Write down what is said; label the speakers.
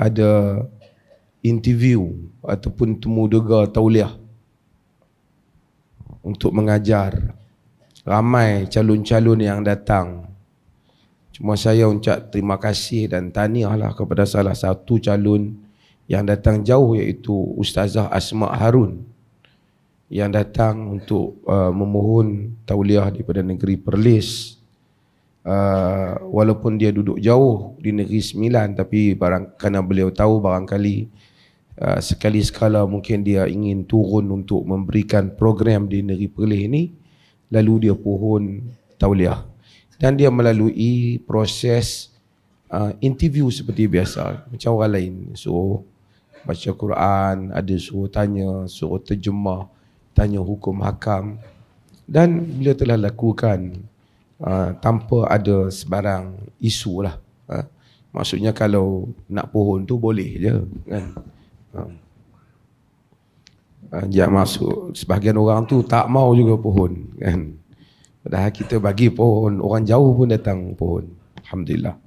Speaker 1: ada interview ataupun temu dega tauliah untuk mengajar ramai calon-calon yang datang cuma saya ucap terima kasih dan tahniahlah kepada salah satu calon yang datang jauh iaitu Ustazah Asma Harun yang datang untuk uh, memohon tauliah daripada negeri Perlis uh, walaupun dia duduk jauh di negeri Sembilan tapi barang kerana beliau tahu barangkali uh, sekali sekala mungkin dia ingin turun untuk memberikan program di negeri Perlis ini lalu dia pohon tauliah dan dia melalui proses uh, interview seperti biasa macam orang lain so baca Quran ada suruh tanya suruh terjemah tanya hukum hakam dan beliau telah lakukan Ah, tanpa ada sebarang isu lah. Ha? Maksudnya kalau nak pohon tu boleh je. Kan? Ha. Ah, dia masuk sebahagian orang tu tak mau juga pohon. Kan? Padahal kita bagi pohon, orang jauh pun datang pohon. Alhamdulillah.